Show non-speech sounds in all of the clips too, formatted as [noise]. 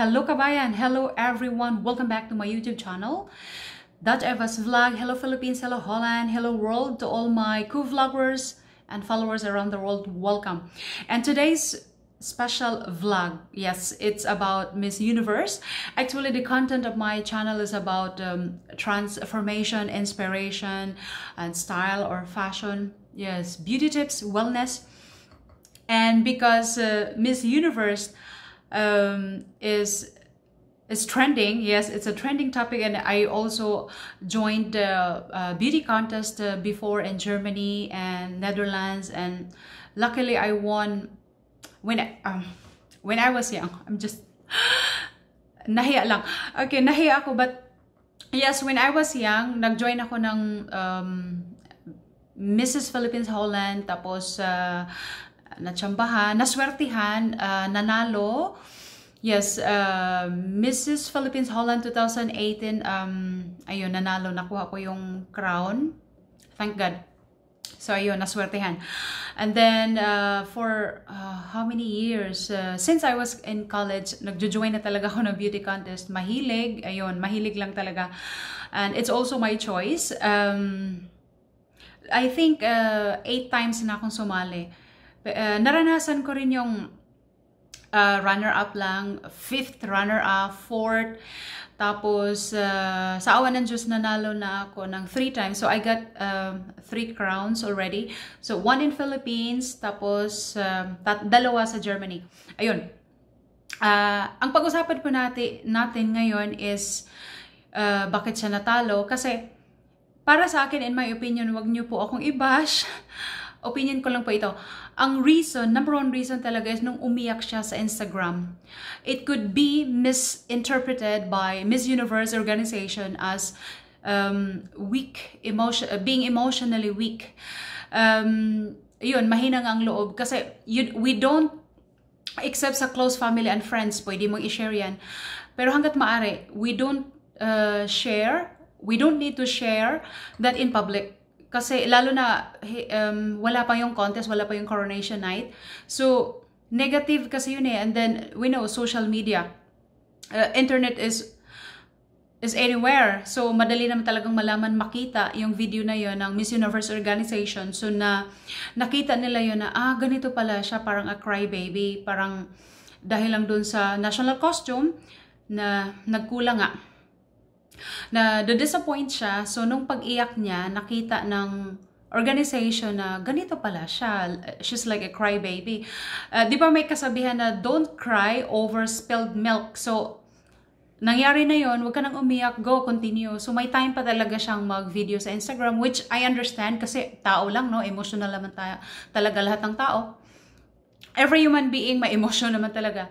Hello Kabaya and hello everyone. Welcome back to my YouTube channel. Dutch Evas Vlog. Hello Philippines, hello Holland, hello world to all my co-vloggers and followers around the world. Welcome. And today's special vlog yes it's about miss universe actually the content of my channel is about um, transformation inspiration and style or fashion yes beauty tips wellness and because uh, miss universe um, is it's trending yes it's a trending topic and i also joined the uh, beauty contest uh, before in germany and netherlands and luckily i won when I, um, when i was young i'm just [gasps] nahiya lang okay nahiya ako but yes when i was young nagjoin ako ng um, Mrs. Philippines Holland, tapos uh, natsambahan, naswertihan, uh, nanalo. Yes, uh, ah, Mrs. Philippines Holland 2018, um, ayun, nanalo, nakuha ko yung crown. Thank God. So, ayun, naswertehan. And then, uh, for uh, how many years? Uh, since I was in college, nagjo-join na talaga ako ng beauty contest. Mahilig, ayun, mahilig lang talaga. And it's also my choice. Um, I think uh, eight times na akong sumali uh, naranasan ko rin yung uh, runner-up lang, fifth runner-up, fourth. Tapos, uh, sa awan ng Diyos, nanalo na ako ng three times. So, I got um, three crowns already. So, one in Philippines, tapos um, tat dalawa sa Germany. Ayun. Uh, ang pag-usapan po natin, natin ngayon is uh, bakit siya natalo. Kasi, para sa akin, in my opinion, wag niyo po akong i-bash. [laughs] opinion ko lang po ito. Ang reason, number one reason talaga is nung umiyak siya sa Instagram. It could be misinterpreted by Miss Universe organization as um, weak, emotion, uh, being emotionally weak. Um, yun, mahinang ang loob. Kasi you, we don't, except sa close family and friends, pwede mong i-share yan. Pero hanggat maaari, we don't uh, share, we don't need to share that in public kasi lalo na um, wala pa yung contest, wala pa yung coronation night. So, negative kasi yun eh. And then, we know, social media. Uh, internet is is anywhere. So, madali naman talagang malaman, makita yung video na yon ng Miss Universe Organization. So, na nakita nila yon na, ah, ganito pala siya, parang a crybaby. Parang dahil lang dun sa national costume na nagkulang nga na disappoint siya. So, nung pag-iyak niya, nakita ng organization na ganito pala siya. She's like a crybaby. Uh, di ba may kasabihan na don't cry over spilled milk. So, nangyari na yon huwag ka nang umiyak, go, continue. So, may time pa talaga siyang mag-video sa Instagram, which I understand kasi tao lang, no? Emotional naman tayo, talaga lahat ng tao. Every human being, may [laughs] emotion naman talaga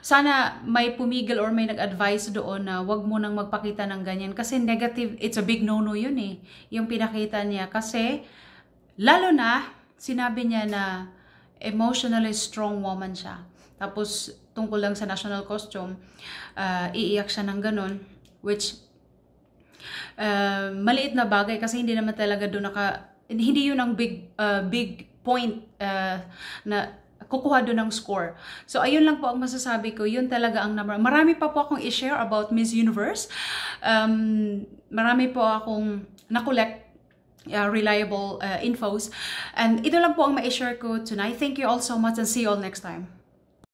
sana may pumigil or may nag-advise doon na wag mo nang magpakita ng ganyan kasi negative, it's a big no-no yun eh. Yung pinakita niya kasi lalo na sinabi niya na emotionally strong woman siya. Tapos tungkol lang sa national costume, uh, iiyak siya ng ganun which uh, maliit na bagay kasi hindi naman talaga doon naka hindi yun ang big uh, big point uh, na kukuha doon ng score. So ayun lang po ang masasabi ko. Yun talaga ang number. Marami pa po akong i-share about Miss Universe. Um, marami po akong nakolekt uh, reliable uh, infos. And ito lang po ang ma-share ko tonight. Thank you all so much and see you all next time.